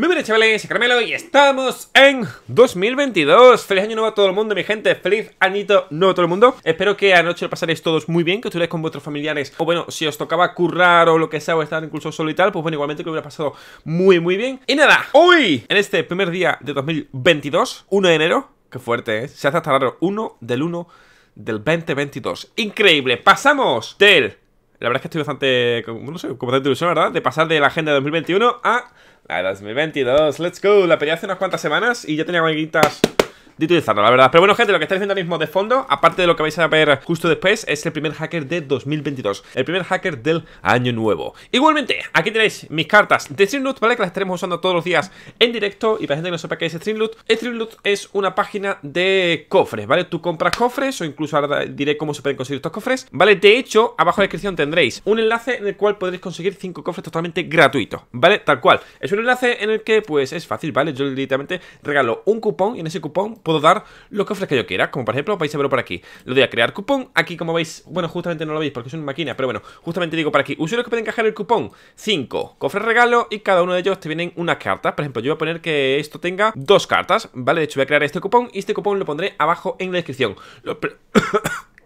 Muy buenas chavales, Carmelo y estamos en 2022 Feliz año nuevo a todo el mundo mi gente, feliz anito nuevo a todo el mundo Espero que anoche lo pasaréis todos muy bien, que estuvierais con vuestros familiares O bueno, si os tocaba currar o lo que sea o estar incluso solo y tal Pues bueno, igualmente que lo hubiera pasado muy muy bien Y nada, hoy, en este primer día de 2022, 1 de enero que fuerte, ¿eh? Se hace hasta raro, 1 del 1 del 2022 Increíble, pasamos del... La verdad es que estoy bastante, no sé, con bastante ilusión, ¿verdad? De pasar de la agenda de 2021 a a 2022. Let's go. La pedí hace unas cuantas semanas y ya tenía guayitas de utilizarlo, la verdad Pero bueno, gente, lo que estáis viendo ahora mismo de fondo Aparte de lo que vais a ver justo después Es el primer hacker de 2022 El primer hacker del año nuevo Igualmente, aquí tenéis mis cartas de Streamloot, ¿vale? Que las estaremos usando todos los días en directo Y para gente que no sepa qué es Streamloot Streamloot es una página de cofres, ¿vale? Tú compras cofres o incluso ahora diré cómo se pueden conseguir estos cofres ¿Vale? De hecho, abajo en la descripción tendréis un enlace en el cual podréis conseguir 5 cofres totalmente gratuitos, ¿vale? Tal cual Es un enlace en el que, pues, es fácil, ¿vale? Yo directamente regalo un cupón y en ese cupón puedo dar cofres que yo quiera, como por ejemplo vais a verlo por aquí. Le doy a crear cupón, aquí como veis, bueno, justamente no lo veis porque es una máquina, pero bueno, justamente digo por aquí, usuarios que pueden encajar el cupón, 5 cofres regalo y cada uno de ellos te vienen unas cartas, por ejemplo, yo voy a poner que esto tenga dos cartas, ¿vale? De hecho voy a crear este cupón y este cupón lo pondré abajo en la descripción.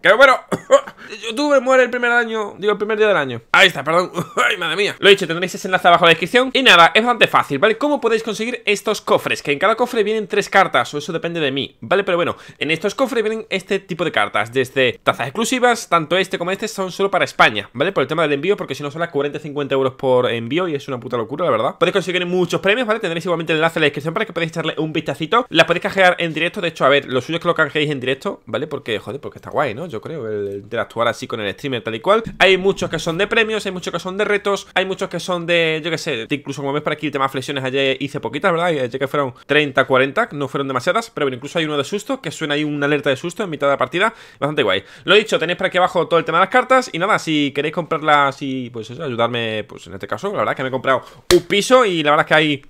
¡Que bueno, muero! YouTube muere el primer año, digo, el primer día del año. Ahí está, perdón. ¡Ay, madre mía! Lo he dicho, tendréis ese enlace abajo en la descripción. Y nada, es bastante fácil, ¿vale? ¿Cómo podéis conseguir estos cofres? Que en cada cofre vienen tres cartas, o eso depende de mí, ¿vale? Pero bueno, en estos cofres vienen este tipo de cartas, desde tazas exclusivas, tanto este como este son solo para España, ¿vale? Por el tema del envío, porque si no son las 40-50 euros por envío y es una puta locura, la verdad. Podéis conseguir muchos premios, ¿vale? Tendréis igualmente el enlace en la descripción para que podáis echarle un vistacito. Las podéis canjear en directo, de hecho, a ver, los suyos que lo canjeéis en directo, ¿vale? Porque, joder, porque está guay, ¿no? creo, el interactuar así con el streamer tal y cual. Hay muchos que son de premios, hay muchos que son de retos, hay muchos que son de, yo qué sé, incluso como ves por aquí, el tema flexiones ayer hice poquitas, ¿verdad? Ayer que fueron 30, 40, no fueron demasiadas, pero bueno, incluso hay uno de susto, que suena ahí una alerta de susto en mitad de la partida, bastante guay. Lo dicho, tenéis por aquí abajo todo el tema de las cartas y nada, si queréis comprarlas y pues eso, ayudarme, pues en este caso, la verdad es que me he comprado un piso y la verdad es que hay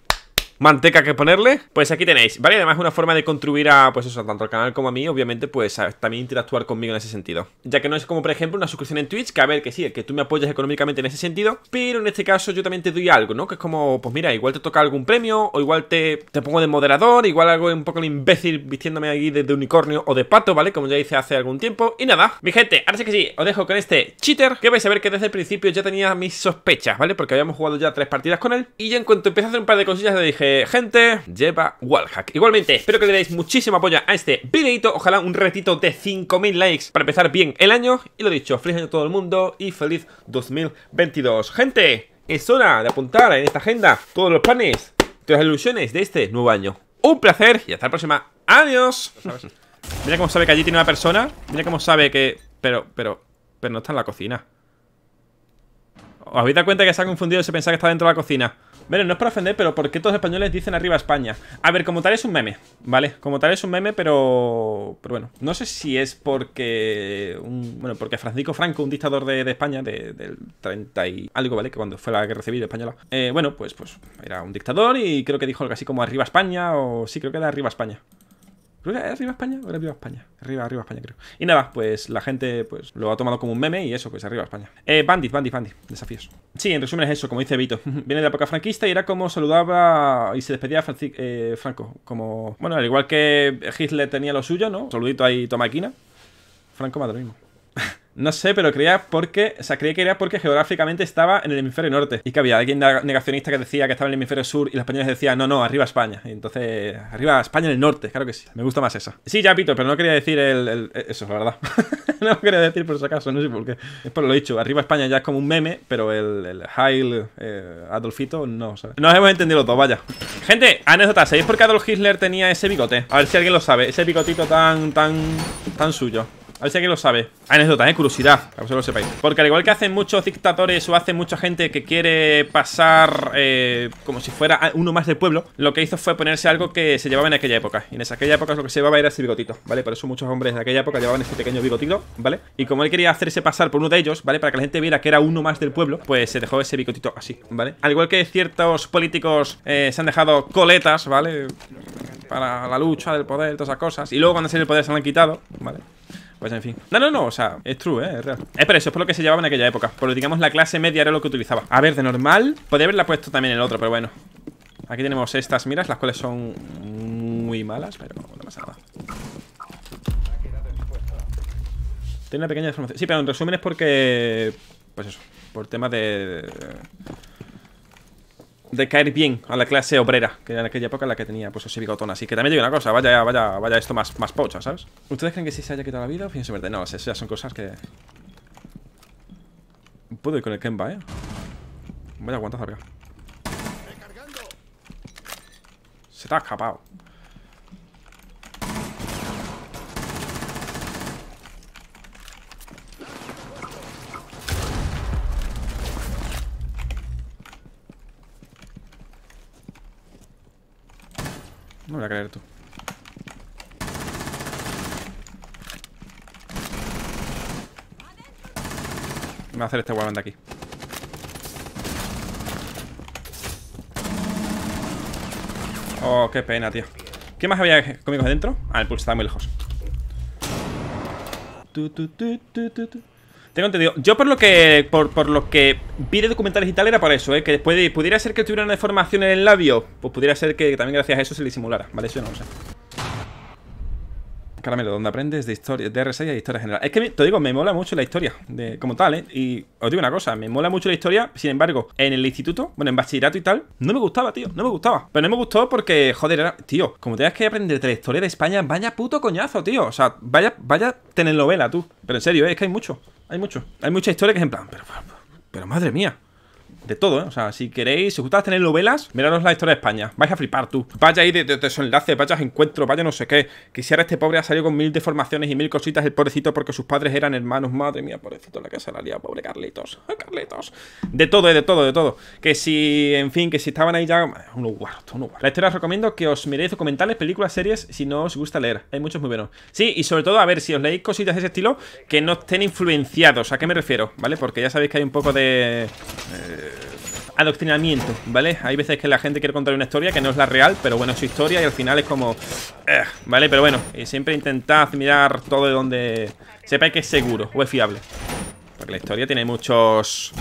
manteca que ponerle, pues aquí tenéis, ¿vale? Además es una forma de contribuir a, pues eso, tanto al canal como a mí, obviamente, pues también interactuar conmigo en ese sentido. Ya que no es como, por ejemplo, una suscripción en Twitch, que a ver, que sí, que tú me apoyas económicamente en ese sentido, pero en este caso yo también te doy algo, ¿no? Que es como, pues mira, igual te toca algún premio, o igual te, te pongo de moderador, igual algo un poco el imbécil vistiéndome ahí de, unicornio o de pato, ¿vale? Como ya hice hace algún tiempo. Y nada, mi gente, ahora sí que sí, os dejo con este cheater, que vais a ver que desde el principio ya tenía mis sospechas, ¿vale? Porque habíamos jugado ya tres partidas con él, y ya en cuanto empecé a hacer un par de cosillas le dije, eh, gente, lleva wallhack. Igualmente, espero que le deis muchísimo apoyo a este videito. Ojalá un ratito de 5000 likes para empezar bien el año. Y lo dicho, feliz año a todo el mundo y feliz 2022. Gente, es hora de apuntar en esta agenda todos los planes, todas las ilusiones de este nuevo año. Un placer y hasta la próxima. Adiós. Mira cómo sabe que allí tiene una persona. Mira cómo sabe que... Pero, pero, pero no está en la cocina. ¿Os habéis dado cuenta que se ha confundido y se pensaba que está dentro de la cocina? Bueno, no es para ofender, pero ¿por qué todos los españoles dicen arriba España? A ver, como tal es un meme, ¿vale? Como tal es un meme, pero... Pero bueno, no sé si es porque... bueno, porque Francisco Franco, un dictador de, España, del 30 y algo, ¿vale? Que cuando fue la guerra civil española. Eh, bueno, pues, pues era un dictador y creo que dijo algo así como arriba España o... Sí, creo que era arriba España. Creo que arriba España o arriba España. Arriba, arriba España, creo. Y nada, pues la gente pues lo ha tomado como un meme y eso, pues arriba España. Eh, bandit, bandit, bandit. Desafíos. Sí, en resumen es eso, como dice Vito. Viene de la época franquista y era como saludaba y se despedía eh, Franco. Como. Bueno, al igual que Hitler tenía lo suyo, ¿no? saludito ahí, tomaquina. Franco madre no sé, pero creía porque. O sea, creía que era porque geográficamente estaba en el hemisferio norte. Y que había alguien negacionista que decía que estaba en el hemisferio sur y los españoles decían, no, no, arriba España. Y entonces, arriba España en el norte, claro que sí. Me gusta más eso. Sí, ya pito, pero no quería decir el, e-, eso, la verdad. no quería decir por si acaso, no sé por qué. Es por lo dicho, arriba España ya es como un meme, pero el, el Heil eh, Adolfito no, ¿sabes? Nos hemos entendido los dos, vaya. Gente, anécdota, ¿sabéis por qué Adolf Hitler tenía ese bigote? A ver si alguien lo sabe, ese bigotito tan, tan, tan suyo. A ver si alguien lo sabe Anécdota, eh, curiosidad A que lo sepáis Porque al igual que hacen muchos dictadores O hace mucha gente que quiere pasar eh, Como si fuera uno más del pueblo Lo que hizo fue ponerse algo que se llevaba en aquella época Y en esa aquella época lo que se llevaba era ese bigotito ¿Vale? Por eso muchos hombres de aquella época llevaban ese pequeño bigotito ¿Vale? Y como él quería hacerse pasar por uno de ellos ¿Vale? Para que la gente viera que era uno más del pueblo Pues se dejó ese bigotito así ¿Vale? Al igual que ciertos políticos eh, se han dejado coletas ¿Vale? Para la lucha del poder, todas esas cosas Y luego cuando se el poder se han quitado ¿Vale? Pues, en fin. No, no, no, o sea, es true, ¿eh? es real. Es eh, por eso, es por lo que se llevaba en aquella época. Por lo digamos, la clase media era lo que utilizaba. A ver, de normal, podría haberla puesto también el otro, pero bueno. Aquí tenemos estas miras, las cuales son muy malas, pero no pasa nada. Tiene una pequeña deformación. Sí, pero en resumen es porque... Pues eso, por tema de de caer bien a la clase obrera, que en aquella época la que tenía, pues, ese bigotón. Así que también digo una cosa, vaya, vaya, vaya esto más, más pocha, ¿sabes? ¿Ustedes creen que sí se haya quitado la vida o fíjense verde? No, eso ya son cosas que... Puedo ir con el Kemba, ¿eh? Voy a aguantar acá. Se te ha escapado. No voy a creer tú. Me va a hacer este huevón de aquí. Oh, qué pena, tío. ¿Qué más había conmigo adentro? Ah, el pulso está muy lejos. Tu, tu, tu, tengo entendido. Yo por lo que por, lo que vi de documentales y tal era para eso, ¿eh? Que después pudiera ser que tuviera una deformación en el labio. Pues pudiera ser que también gracias a eso se le disimulara. Vale, eso no lo sé. Caramelo, donde aprendes de historia, de R6 y historia general. Es que te digo, me mola mucho la historia de, como tal, ¿eh? Y os digo una cosa, me mola mucho la historia. Sin embargo, en el instituto, bueno, en bachillerato y tal, no me gustaba, tío. No me gustaba. Pero no me gustó porque, joder, era, tío, como tengas que aprender de la historia de España, vaya puto coñazo, tío. O sea, vaya, vaya novela, tú. Pero en serio, ¿eh? es que hay mucho. Hay mucho. Hay mucha historia que es en plan, pero madre mía de todo, ¿eh? O sea, si queréis, si os gustaba tener novelas, miraros la historia de España. Vais a flipar tú. Vaya ahí de, de, enlaces, vaya encuentros, vaya no sé qué. Quisiera este pobre ha salido con mil deformaciones y mil cositas, el pobrecito, porque sus padres eran hermanos. Madre mía, pobrecito, la que se la lía, pobre Carlitos. Carlitos. De todo, ¿eh? de todo, de todo. Que si, en fin, que si estaban ahí ya. Eh, un lugar, un lugar. La historia os recomiendo que os miréis documentales, películas, series, si no os gusta leer. Hay muchos muy buenos. Sí, y sobre todo, a ver, si os leéis cositas de ese estilo, que no estén influenciados. ¿A qué me refiero? ¿Vale? Porque ya sabéis que hay un poco de. Eh, adoctrinamiento, ¿vale? Hay veces que la gente quiere contar una historia que no es la real, pero bueno, es su historia y al final es como... Eh, ¿Vale? Pero bueno, eh, siempre intentad mirar todo de donde sepáis que es seguro o es fiable. Porque la historia tiene muchos...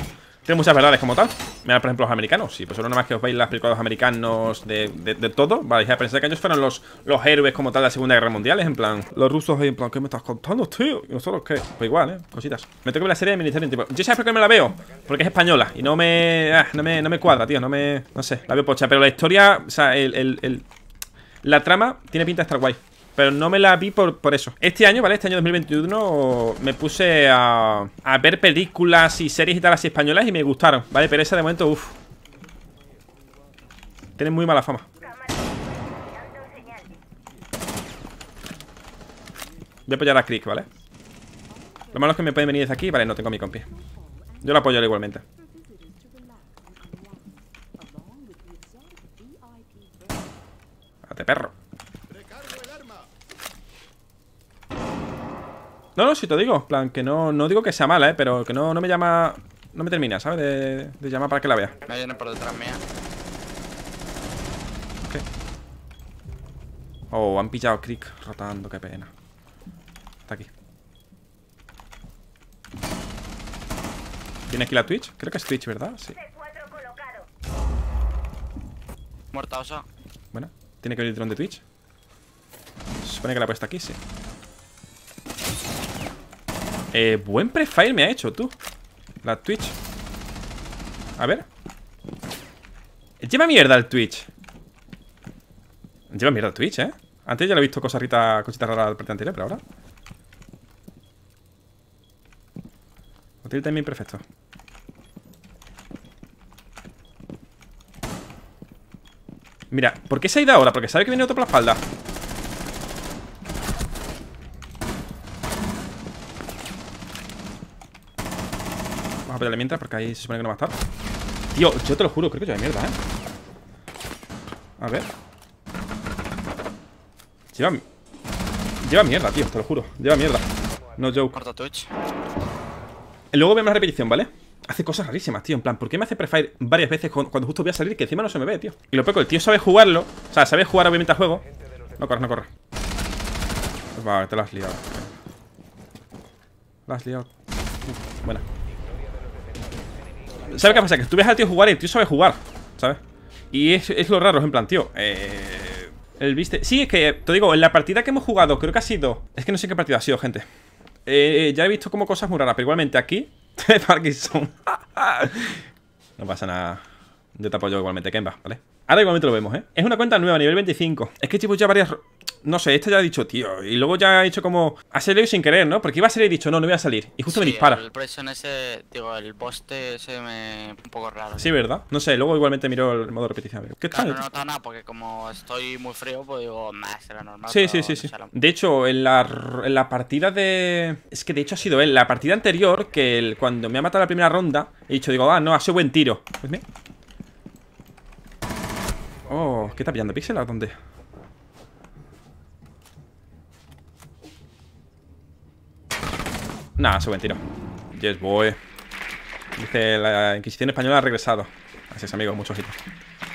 Tiene muchas verdades como tal. Mira, por ejemplo, los americanos. Sí, pues solo nada más que os veis las películas de los americanos de, de, todo. Vale, ya pensé que ellos fueron los, los héroes como tal de la Segunda Guerra Mundial. Es en plan, los rusos ahí en plan, ¿qué me estás contando, tío? ¿Y nosotros qué? Pues igual, ¿eh? Cositas. Me tengo que ver la serie de Ministerio tipo. Yo sé por qué me la veo. Porque es española. Y no me, ah, no me, no me cuadra, tío. No me... No sé. La veo pocha. Pero la historia, o sea, el, el la trama tiene pinta de estar guay. Pero no me la vi por, por, eso. Este año, ¿vale? Este año 2021 me puse a, ver películas y series y tal así españolas y me gustaron, ¿vale? Pero esa de momento, uff. Tiene muy mala fama. Voy a apoyar a Crick, ¿vale? Lo malo es que me pueden venir desde aquí. Vale, no tengo a mi compi. Yo la apoyo igualmente. Date, perro. No, no, si te digo. plan, que no, no digo que sea mala, ¿eh? Pero que no, me llama... No me termina, ¿sabes? De, de llamar para que la vea. Me viene por detrás mía. Oh, han pillado Crick rotando, qué pena. Está aquí. ¿Tiene aquí la Twitch? Creo que es Twitch, ¿verdad? Sí. Muerta Bueno, tiene que venir el dron de Twitch. Se supone que la puesta puesto aquí, sí. Eh, buen prefire me ha hecho, tú. La Twitch. A ver. Lleva mierda el Twitch. Lleva mierda el Twitch, ¿eh? Antes ya lo he visto cosas cositas raras al parte anterior, pero ahora. Hotel también perfecto. Mira, ¿por qué se ha ido ahora? Porque sabe que viene otro por la espalda. Vamos a mientras porque ahí se supone que no va a estar. Tío, yo te lo juro, creo que lleva mierda, ¿eh? A ver. Lleva... Lleva mierda, tío, te lo juro. Lleva mierda. No joke. Luego vemos la repetición, ¿vale? Hace cosas rarísimas, tío. En plan, ¿por qué me hace prefire varias veces cuando justo voy a salir que encima no se me ve, tío? Y lo peco, el tío sabe jugarlo. O sea, sabe jugar obviamente al juego. No corras, no corras. Vale, te lo has liado. lo has liado. Buena. ¿Sabes qué pasa? Que tú ves al tío jugar y el tío sabe jugar, ¿sabes? Y es, es lo raro, en plan, tío. Eh, el viste. Sí, es que te digo, en la partida que hemos jugado, creo que ha sido. Es que no sé qué partida ha sido, gente. Eh, ya he visto como cosas muy raras, pero igualmente aquí. Parkinson. no pasa nada. Yo te apoyo igualmente, Kemba, ¿vale? Ahora igualmente lo vemos, ¿eh? Es una cuenta nueva, nivel 25. Es que tipo ya varias no sé, este ya ha dicho, tío. Y luego ya ha dicho como. Ha salido sin querer, ¿no? Porque iba a salir y he dicho, no, no voy a salir. Y justo me dispara. El presión ese, digo, el poste ese me. un poco raro. Sí, ¿verdad? No sé, luego igualmente miro el modo repetición. ¿Qué tal? No nota nada, porque como estoy muy frío, pues digo, más será normal. Sí, sí, sí. De hecho, en la, en la partida de. Es que de hecho ha sido él. La partida anterior, que el, cuando me ha matado la primera ronda, he dicho, digo, ah, no, ha sido buen tiro. Pues Oh, ¿qué está pillando? ¿Pixel dónde? Nada, se buen tiro. Yes, boy. Dice, la Inquisición Española ha regresado. Así es, amigo. muchos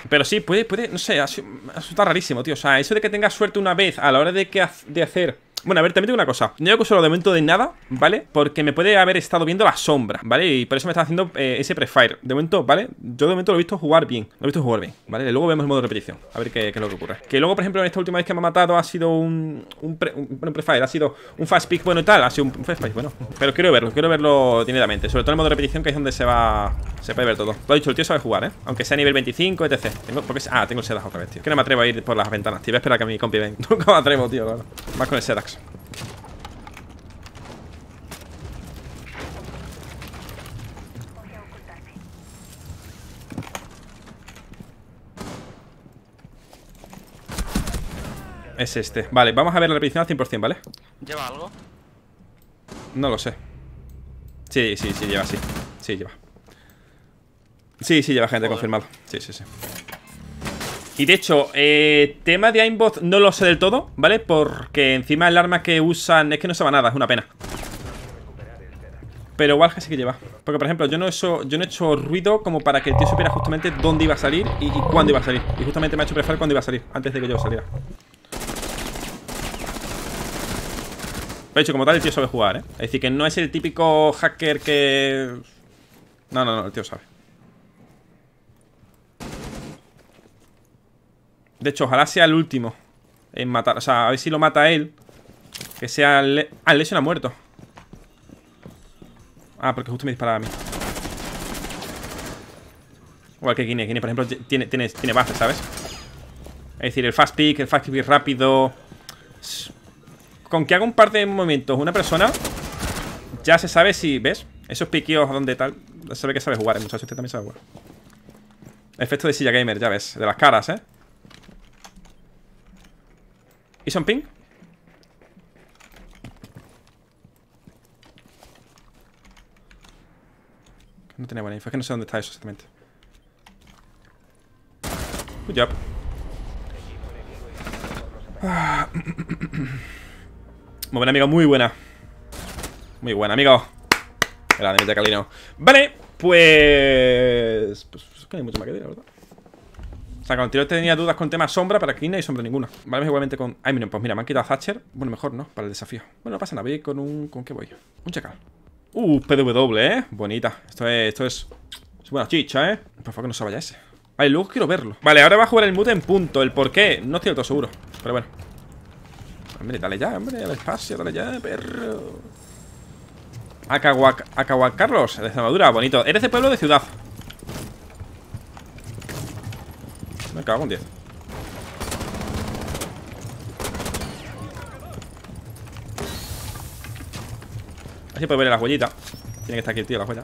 Pero sí, puede, puede, no sé, ha está rarísimo, tío. O sea, eso de que tengas suerte una vez a la hora de, que de hacer bueno, a ver, también tengo una cosa. No he acusado de momento de nada, ¿vale? Porque me puede haber estado viendo la sombra, ¿vale? Y por eso me está haciendo eh, ese prefire. De momento, ¿vale? Yo de momento lo he visto jugar bien. Lo he visto jugar bien, ¿vale? Luego vemos el modo de repetición. A ver qué, es lo que ocurre. Que luego, por ejemplo, en esta última vez que me ha matado ha sido un. un, prefire, ha sido un fast pick bueno y tal. Ha sido un, fast pick bueno. Pero quiero verlo, quiero verlo tímidamente. Sobre todo el modo de repetición, que es donde se va. Se puede ver todo. Lo he dicho, el tío sabe jugar, ¿eh? Aunque sea nivel 25, etc. Tengo, porque, ah, tengo el sedas otra vez, tío. Que no me atrevo a ir por las ventanas, tío. Voy a esperar a que mi compi Nunca me atrevo, tío. Claro. Más con el sedas Es este. Vale, vamos a ver la repetición al 100%, ¿vale? ¿Lleva algo? No lo sé. Sí, sí, sí, lleva, sí. Sí, lleva. Sí, sí, lleva gente confirmado. Sí, sí, sí. Y de hecho, eh, tema de aimbot no lo sé del todo, ¿vale? Porque encima el arma que usan es que no se va nada, es una pena. Pero que sí que lleva. Porque, por ejemplo, yo no, he hecho, yo no he hecho ruido como para que el tío supiera justamente dónde iba a salir y, cuándo iba a salir. Y justamente me ha hecho preferir cuándo iba a salir, antes de que yo saliera. De hecho, como tal, el tío sabe jugar, ¿eh? Es decir, que no es el típico hacker que... No, no, no, el tío sabe. De hecho, ojalá sea el último en matar. O sea, a ver si lo mata él. Que sea... el... Ah, el Lesion ha muerto. Ah, porque justo me disparaba a mí. Igual que Guinea. Guinea, por ejemplo, tiene, tiene, tiene base, ¿sabes? Es decir, el fast pick, el fast pick rápido con que haga un par de movimientos una persona, ya se sabe si, ¿ves? Esos piqueos donde tal, se ve que sabe jugar, el muchacho este también sabe jugar. Efecto de silla gamer, ya ves, de las caras, ¿eh? ¿Y son ping? No tenía buena info, es que no sé dónde está eso exactamente. Good ah, muy buena, amigo, muy buena Muy buena, amigo Grande, mi Calino Vale, pues... Pues, pues que no hay mucho más que la verdad O sea, cuando este tenía dudas con tema sombra Para aquí no hay sombra ninguna Vale, igualmente con... Ay, miren, pues mira, me han quitado a Thatcher Bueno, mejor, ¿no? Para el desafío Bueno, no pasa nada, voy con un... ¿Con qué voy? Un chacal Uh, PW, ¿eh? Bonita Esto es... Esto es... Es buena chicha, ¿eh? Por favor, que no se vaya ese Ay, luego quiero verlo Vale, ahora va a jugar el mute en punto El por qué, no estoy del todo seguro Pero bueno Hombre, dale ya, hombre, al espacio, dale ya, perro. Acahuac, Carlos, de Extremadura, bonito. Eres de pueblo de ciudad. Me cago en 10. Así puede ver la huellita Tiene que estar aquí el tío, la huella.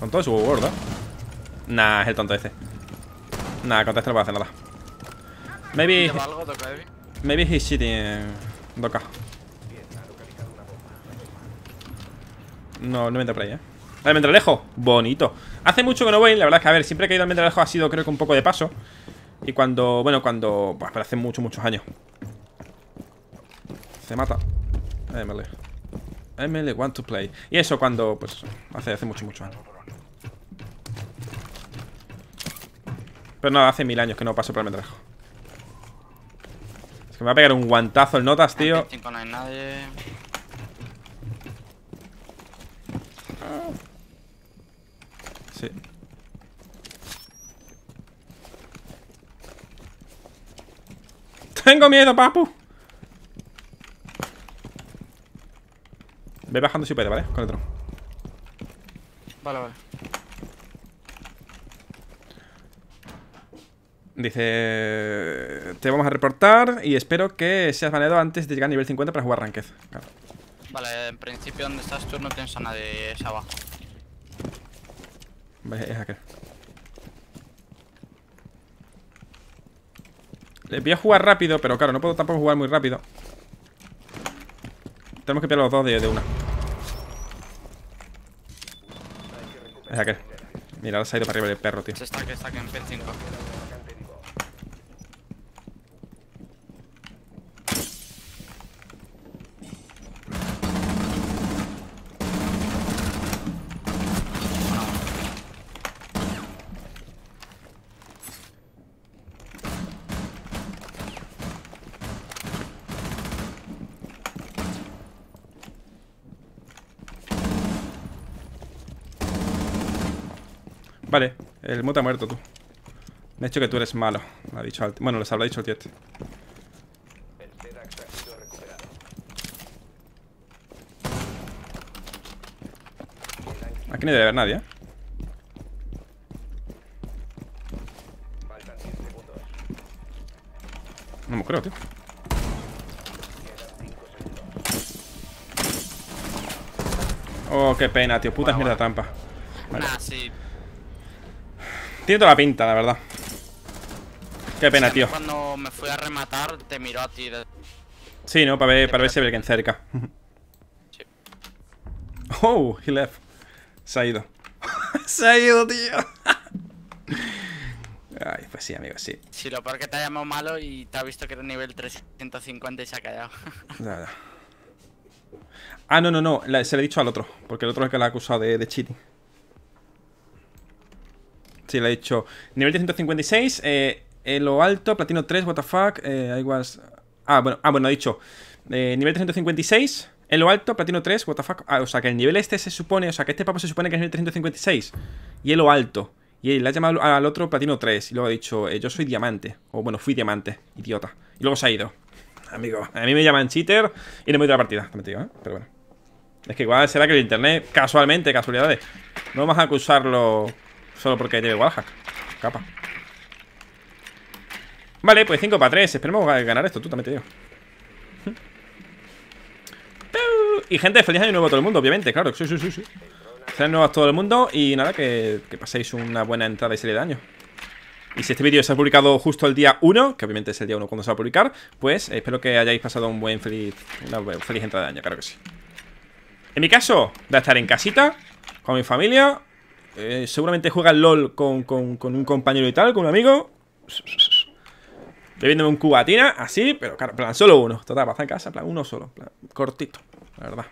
Con todo su gordo ¿eh? Nah, es el tonto ese Nah, contra este no puede hacer nada. Maybe. Maybe he's shitting Doca. No, no me entra por ahí, eh. Ah, entra lejos. Bonito. Hace mucho que no voy, la verdad es que, a ver, siempre que he ido al Mendelejo ha sido, creo que un poco de paso. Y cuando. Bueno, cuando. Pues, pero hace muchos, muchos años. Se mata. ML. ML, want to play. Y eso cuando. Pues. Hace, hace mucho, muchos años. Pero no, hace mil años que no paso por el metrajo. Es que me va a pegar un guantazo el notas, tío. Sí. Tengo miedo, papu. Ve bajando si puede, ¿vale? Con el otro. Vale, vale. Dice, te vamos a reportar y espero que seas baneado antes de llegar a nivel 50 para jugar Ranked. Vale, en principio donde estás tú no tienes a nadie, es abajo. Vale, es aquel Le voy a jugar rápido, pero claro, no puedo tampoco jugar muy rápido. Tenemos que pillar los dos de, una. Es aquel Mira, ahora se ha ido para arriba el perro, tío. Se está que está en 5 Vale, el mota ha muerto tú. Me ha dicho que tú eres malo. ha dicho Bueno, les habrá dicho el tío este. Aquí no debe haber nadie, ¿eh? No me creo, tío. Oh, qué pena, tío. Puta mierda tampa. trampa. Vale. Nah, tiene toda la pinta, la verdad. Qué pena, tío. Cuando me fui a rematar, te miró a ti. Sí, ¿no? Para ver, para ver si alguien cerca. Sí. Oh, he left. Se ha ido. Se ha ido, tío. Ay, pues sí, amigo, sí. Sí, lo peor que te ha llamado malo y te ha visto que era nivel 350 y se ha callado. ya Ah, no, no, no. se le he dicho al otro. Porque el otro es el que la ha acusado de, de cheating. Sí, le ha dicho. Nivel 356, eh, en lo alto, platino 3, what the fuck, eh, Ah, bueno, ah, bueno, ha dicho. Eh, nivel 356, en lo alto, platino 3, what the fuck. Ah, o sea, que el nivel este se supone, o sea, que este papo se supone que es nivel 356. Y en lo alto. Y le ha llamado al otro platino 3 y luego ha dicho, eh, yo soy diamante. O bueno, fui diamante, idiota. Y luego se ha ido. Amigo, a mí me llaman cheater y no me he ido la partida, ¿eh? Pero bueno. Es que igual será que el internet, casualmente, casualidades. No vamos a acusarlo Solo porque de wallhack. Capa. Vale, pues 5 para 3. Esperemos ganar esto, tú también te digo. Y gente, feliz año nuevo a todo el mundo, obviamente, claro. Sí, sí, sí, sí. Feliz nuevo a todo el mundo y nada, que, paséis una buena entrada y serie de año. Y si este vídeo se ha publicado justo el día 1, que obviamente es el día 1 cuando se va a publicar, pues espero que hayáis pasado un buen feliz, una feliz entrada de año, claro que sí. En mi caso, de estar en casita, con mi familia eh, seguramente juega el LOL con, un compañero y tal, con un amigo. Bebiéndome un cubatina, así, pero claro, plan, solo uno. Total, pasa en casa, plan, uno solo, cortito, la verdad.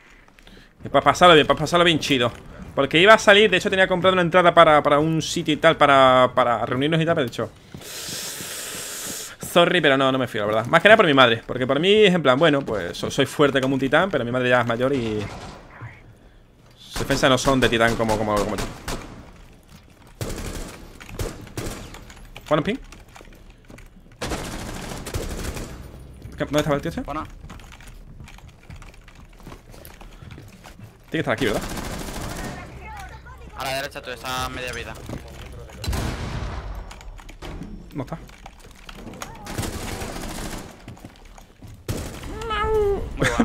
Y para pasarlo bien, para pasarlo bien chido. Porque iba a salir, de hecho tenía comprado una entrada para, un sitio y tal, para, reunirnos y tal, pero de hecho... Sorry, pero no, no me fío, la verdad. Más que nada por mi madre, porque para mí es en plan, bueno, pues soy fuerte como un titán, pero mi madre ya es mayor y... Sus defensas no son de titán como, como, como yo. Bueno, ping. ¿Dónde estaba el tío ese? Bueno Tiene que estar aquí, ¿verdad? A la derecha tú, está media vida. No está.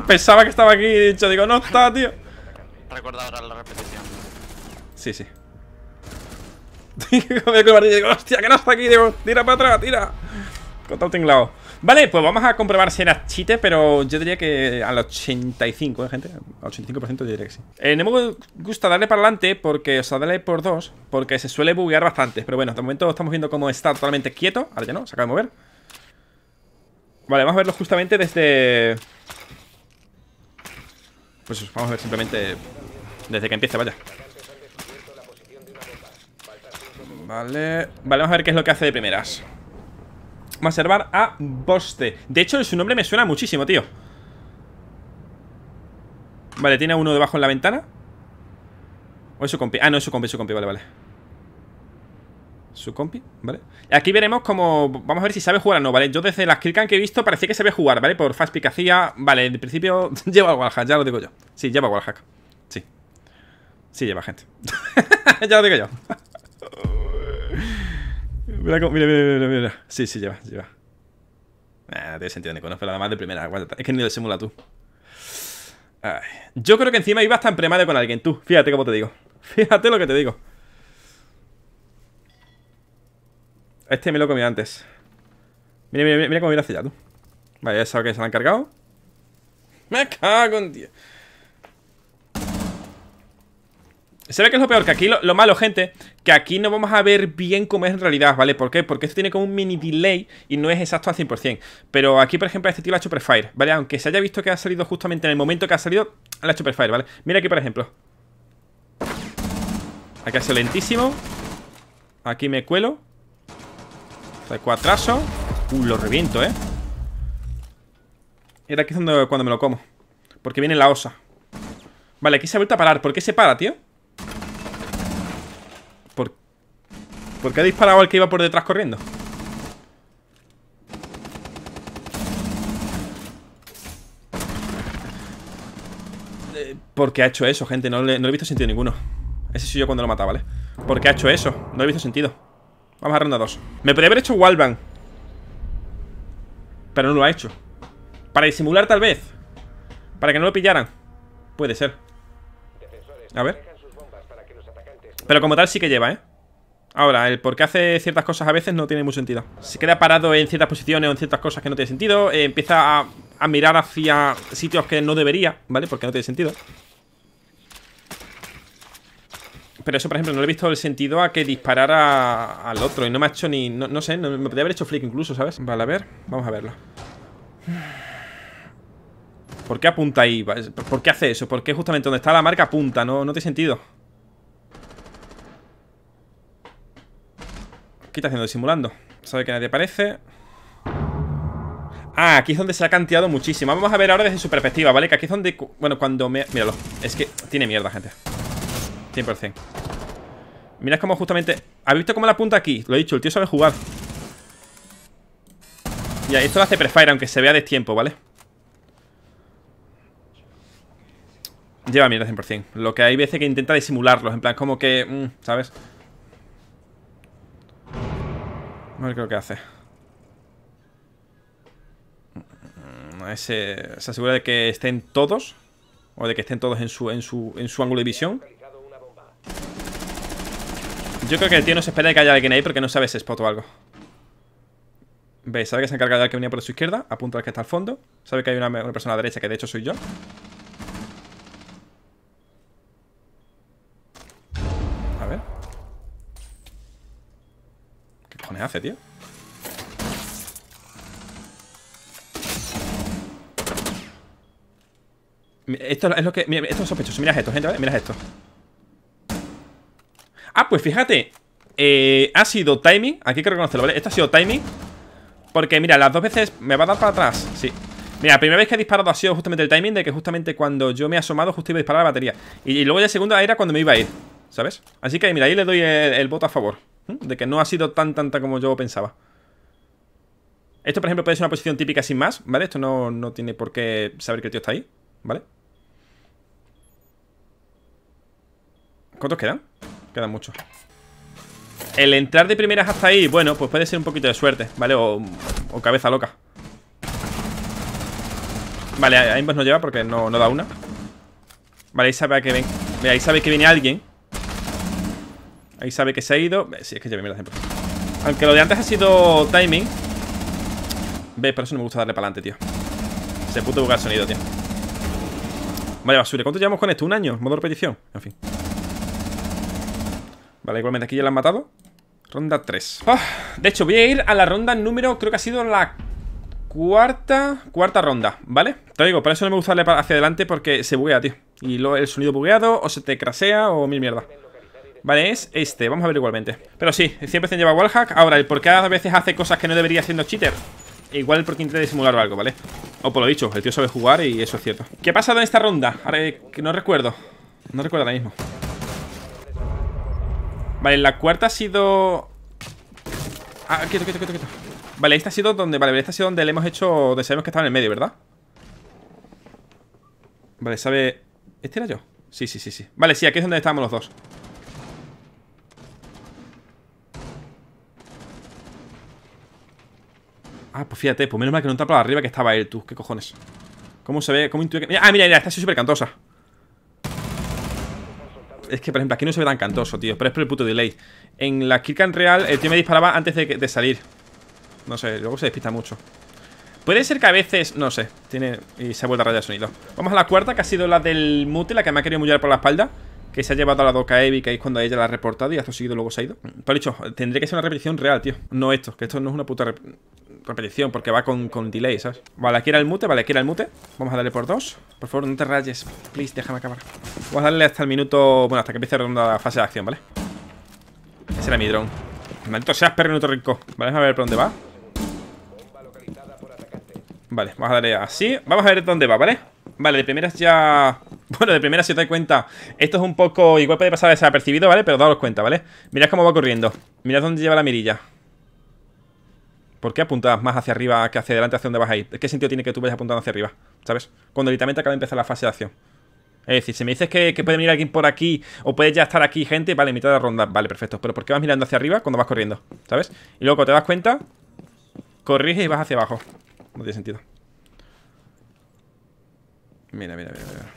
Pensaba que estaba aquí y dicho, digo, no está, tío. Recuerda ahora la repetición. Sí, sí. y digo, hostia, que no está aquí. Digo, tira para atrás, tira. Con todo tinglado. Vale, pues vamos a comprobar si era chite, pero yo diría que a al 85, ¿eh, gente? Al 85% yo diría que sí. Eh, gusta darle para adelante, porque, o sea, darle por dos, porque se suele buguear bastante. Pero bueno, de momento estamos viendo cómo está totalmente quieto. Ahora ya no, se acaba de mover. Vale, vamos a verlo justamente desde... Pues vamos a ver simplemente desde que empiece, vaya. Vale, vale, vamos a ver qué es lo que hace de primeras Vamos a observar a Boste De hecho, su nombre me suena muchísimo, tío Vale, tiene uno debajo en la ventana ¿O es su compi? Ah, no, es su compi, su compi, vale, vale Su compi, vale Aquí veremos cómo... Vamos a ver si sabe jugar o no, ¿vale? Yo desde las killcam que he visto parecía que sabe jugar, ¿vale? Por fast pick Vale, en principio lleva wallhack, ya lo digo yo Sí, lleva wallhack Sí Sí lleva, gente Ya lo digo yo Mira, mira, mira, mira, Sí, sí, lleva, lleva. Ah, no tiene sentido no conoce nada más de primera. Es que ni lo simula tú. Yo creo que encima iba tan en premario con alguien, tú. Fíjate cómo te digo. Fíjate lo que te digo. Este me lo comí antes. Mira, mira, mira cómo viene hacia allá, tú. Vale, ya que se lo han cargado. Me cago en dios Se ve que es lo peor, que aquí lo, malo, gente, que aquí no vamos a ver bien cómo es en realidad, ¿vale? ¿Por qué? Porque esto tiene como un mini delay y no es exacto al 100%. Pero aquí, por ejemplo, este tío ha hecho prefire, ¿vale? Aunque se haya visto que ha salido justamente en el momento que ha salido, ha hecho ¿vale? Mira aquí, por ejemplo. Aquí ha lentísimo. Aquí me cuelo. cuatro atraso. Uh, lo reviento, ¿eh? Era aquí cuando me lo como. Porque viene la osa. Vale, aquí se ha vuelto a parar. ¿Por qué se para, tío? ¿Por qué ha disparado al que iba por detrás corriendo? Eh, ¿Por qué ha hecho eso, gente? No le, no he visto sentido ninguno Ese soy yo cuando lo mataba, ¿vale? ¿Por qué ha hecho eso? No he visto sentido Vamos a ronda 2 Me podría haber hecho wallbang Pero no lo ha hecho Para disimular tal vez Para que no lo pillaran Puede ser A ver Pero como tal sí que lleva, ¿eh? Ahora, el por qué hace ciertas cosas a veces no tiene mucho sentido. Se queda parado en ciertas posiciones o en ciertas cosas que no tiene sentido. Eh, empieza a, mirar hacia sitios que no debería, ¿vale? Porque no tiene sentido. Pero eso, por ejemplo, no le he visto el sentido a que disparara al otro. Y no me ha hecho ni... No, sé, me podría haber hecho flick incluso, ¿sabes? Vale, a ver. Vamos a verlo. ¿Por qué apunta ahí? ¿Por qué hace eso? ¿Por qué justamente donde está la marca apunta? No, no tiene sentido. está haciendo disimulando. Sabe que nadie aparece. Ah, aquí es donde se ha canteado muchísimo Vamos a ver ahora desde su perspectiva, ¿vale? Que aquí es donde... Bueno, cuando me... Míralo, es que tiene mierda, gente 100% Mirad cómo justamente... ¿Habéis visto cómo la apunta aquí? Lo he dicho, el tío sabe jugar Y esto lo hace prefire, aunque se vea de tiempo, ¿vale? Lleva mierda 100% Lo que hay veces que intenta disimularlo En plan, como que... Mm, ¿Sabes? A ver qué que hace. Mm, se asegura de que estén todos. O de que estén todos en su, en su, ángulo de visión. Yo creo que el tío no se espera de que haya alguien ahí porque no sabe ese spot o algo. ¿Veis? Sabe que se encarga de que venía por su izquierda. Apunta al que está al fondo. Sabe que hay una, una persona a la derecha que de hecho soy yo. me hace, tío? Esto es lo que... Mira, esto es sospechoso. Mira esto, gente, mira esto. Ah, pues fíjate. Eh, ha sido timing. Aquí hay que reconocerlo, ¿vale? Esto ha sido timing. Porque, mira, las dos veces me va a dar para atrás. Sí. Mira, la primera vez que he disparado ha sido justamente el timing de que justamente cuando yo me he asomado justo iba a disparar la batería. Y, luego ya segunda era cuando me iba a ir, ¿sabes? Así que, mira, ahí le doy el voto a favor. ¿Mm? De que no ha sido tan tanta como yo pensaba. Esto, por ejemplo, puede ser una posición típica sin más, ¿vale? Esto no, tiene por qué saber que el tío está ahí, ¿vale? ¿Cuántos quedan? Quedan muchos. El entrar de primeras hasta ahí, bueno, pues puede ser un poquito de suerte, ¿vale? O, cabeza loca. Vale, ahí no lleva porque no, no da una. Vale, ahí sabe que ven. ahí sabe que viene alguien. Ahí sabe que se ha ido. Sí, es que ya me lo Aunque lo de antes ha sido timing. ¿Ves? Por eso no me gusta darle para adelante, tío. Se puto bugar el sonido, tío. Vaya basura. ¿Cuánto llevamos con esto? ¿Un año? ¿Modo repetición? En fin. Vale, igualmente aquí ya la han matado. Ronda 3. Ah, de hecho, voy a ir a la ronda número... Creo que ha sido la cuarta... Cuarta ronda, ¿vale? Te digo, por eso no me gusta darle hacia adelante porque se buguea, tío. Y luego el sonido bugueado o se te crasea o mil mierda. Vale, es este, vamos a ver igualmente Pero sí, siempre se lleva wallhack Ahora, el por qué a veces hace cosas que no debería haciendo cheater e Igual porque intenta disimular algo, ¿vale? O por lo dicho, el tío sabe jugar y eso es cierto ¿Qué ha pasado en esta ronda? Ahora, eh, que no recuerdo No recuerdo ahora mismo Vale, la cuarta ha sido... Ah, quieto, quieto, quieto, quieto Vale, esta ha sido donde... Vale, esta ha sido donde le hemos hecho... Donde sabemos que estaba en el medio, ¿verdad? Vale, sabe... ¿Este era yo? Sí, sí, sí, sí Vale, sí, aquí es donde estábamos los dos Ah, pues fíjate, pues menos mal que no está para arriba que estaba él, tú. ¿Qué cojones? ¿Cómo se ve? ¿Cómo intuye que.? Ah, mira, mira, esta súper cantosa. Es que, por ejemplo, aquí no se ve tan cantoso, tío. Pero es por el puto delay. En la Kirkan Real, el tío me disparaba antes de, salir. No sé, luego se despista mucho. Puede ser que a veces, no sé tiene Y se ha vuelto a rayar el sonido Vamos a la cuarta, que ha sido la del mute La que me ha querido mullar por la espalda Que se ha llevado a la doca Evi, que es cuando ella la ha reportado Y ha seguido luego se ha ido Pero dicho, tendría que ser una repetición real, tío No esto, que esto no es una puta repetición porque va con, delay, ¿sabes? Vale, aquí era el mute, vale, aquí era el mute Vamos a darle por dos Por favor, no te rayes, please, déjame acabar Vamos a darle hasta el minuto, bueno, hasta que empiece la fase de acción, ¿vale? Ese era mi drone Maldito seas, perro, minuto rico Vale, vamos a ver por dónde va Vale, vamos a darle así Vamos a ver dónde va, ¿vale? Vale, de primeras ya... Bueno, de primera si os dais cuenta Esto es un poco... Igual puede pasar desapercibido, ¿vale? Pero daos cuenta, ¿vale? Mirad cómo va corriendo Mirad dónde lleva la mirilla ¿Por qué apuntas más hacia arriba que hacia adelante, hacia donde vas a ir? ¿Qué sentido tiene que tú vayas apuntando hacia arriba? ¿Sabes? Cuando literalmente acaba de empezar la fase de acción. Es decir, si me dices que, puede venir alguien por aquí o puede ya estar aquí gente, vale, mitad de la ronda, vale, perfecto. Pero ¿por qué vas mirando hacia arriba cuando vas corriendo? ¿Sabes? Y luego te das cuenta, corriges y vas hacia abajo. No tiene sentido. Mira, mira, mira, mira.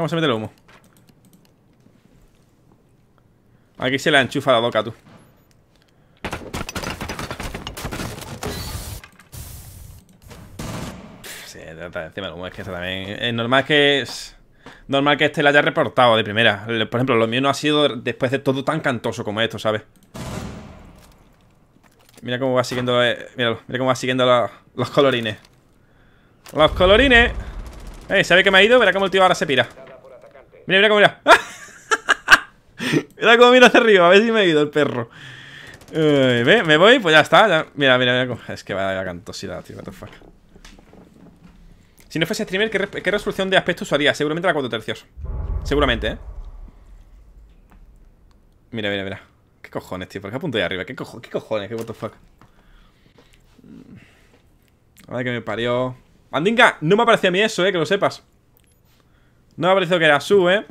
Vamos a meter el humo. Aquí se la enchufa la boca, tú. Se trata de humo, es que eso también. Es normal que. Es normal que este lo haya reportado de primera. Por ejemplo, lo mío no ha sido después de todo tan cantoso como esto, ¿sabes? Mira cómo va siguiendo. Eh, mira cómo va siguiendo los colorines. ¡Los colorines! Eh, ¿sabe que me ha ido? Verá cómo el tío ahora se pira. Mira, mira cómo mira. mira cómo mira hacia arriba. A ver si me ha ido el perro. ¿ve? ¿Me voy? Pues ya está. Mira, mira, mira. Es que va a vaya cantosidad, tío. What the fuck. Si no fuese streamer, ¿qué, resolución de aspecto usaría? Seguramente la 4 tercios. Seguramente, ¿eh? Mira, mira, mira. ¿Qué cojones, tío? ¿Por qué apunto ahí arriba? ¿Qué, cojo ¿Qué cojones? ¿Qué what the fuck? A ver que me parió. ¡Andinga! no me ha a mí eso, eh, que lo sepas. No me ha parecido que era su, ¿eh?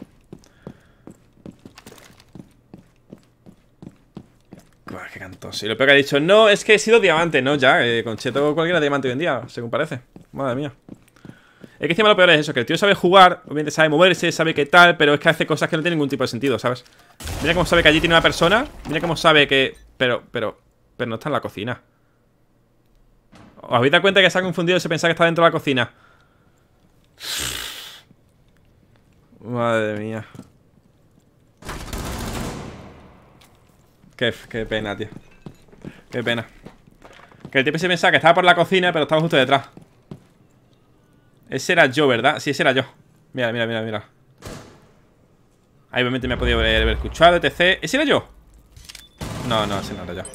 qué cantoso. Y lo peor que ha dicho, no, es que he sido diamante, ¿no? Ya, eh, Concheto cualquiera diamante hoy en día, según parece. Madre mía. Es que encima lo peor es eso, que el tío sabe jugar, obviamente sabe moverse, sabe qué tal, pero es que hace cosas que no tienen ningún tipo de sentido, ¿sabes? Mira cómo sabe que allí tiene una persona, mira cómo sabe que... Pero, pero, pero no está en la cocina. ¿Os habéis dado cuenta que se ha confundido y se pensaba que está dentro de la cocina? Madre mía. Qué, pena, tío. Qué pena. Que el tipo se pensaba que estaba por la cocina, pero estaba justo detrás. Ese era yo, ¿verdad? Sí, ese era yo. Mira, mira, mira, mira. Ahí obviamente me ha podido haber escuchado, etc. ¿Ese era yo? No, no, ese no era yo.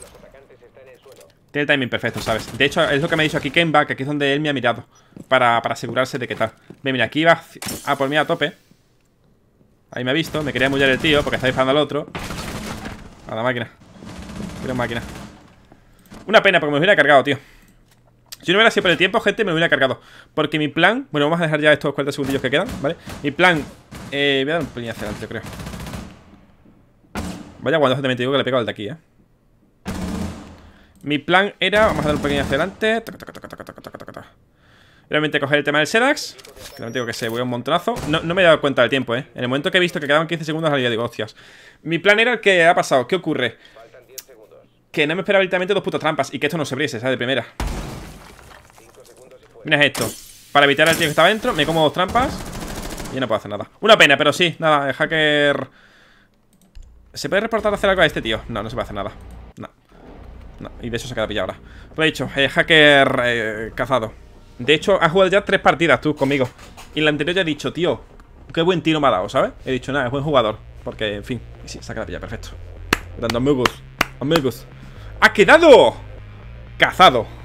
Tiene el timing perfecto, ¿sabes? De hecho, es lo que me ha dicho aquí Kenba, que aquí es donde él me ha mirado. Para, asegurarse de que tal. Mira, mira, aquí va a por mí a tope. Ahí me ha visto, me quería mullar el tío porque estaba disparando al otro A la máquina Quiero máquina Una pena porque me hubiera cargado, tío si no hubiera sido por el tiempo, gente, me hubiera cargado Porque mi plan... Bueno, vamos a dejar ya estos 40 segundillos que quedan, ¿vale? Mi plan... Eh, voy a dar un pelín hacia adelante, creo Vaya cuando te digo que le he pegado al de aquí, ¿eh? Mi plan era... Vamos a dar un pelín hacia adelante Realmente coger el tema del Sedax Que también digo que se voy un montonazo no, me he dado cuenta del tiempo, ¿eh? En el momento que he visto que quedaban 15 segundos día de hostias Mi plan era el que ha pasado ¿Qué ocurre? Que no me esperaba literalmente dos putas trampas Y que esto no se abriese, ¿sabes? De primera Mira esto Para evitar al tío que estaba dentro Me como dos trampas Y no puedo hacer nada Una pena, pero sí Nada, el hacker... ¿Se puede reportar hacer algo a este tío? No, no se puede hacer nada No, Y de eso se queda pillado ahora Lo he dicho, eh, hacker eh, cazado de hecho, has jugado ya tres partidas tú conmigo. Y en la anterior ya he dicho, tío, qué buen tiro me ha dado, ¿sabes? He dicho, nada, es buen jugador. Porque, en fin, sí, saca la pilla, perfecto. Dando amigos, amigos. ¡Ha quedado! Cazado.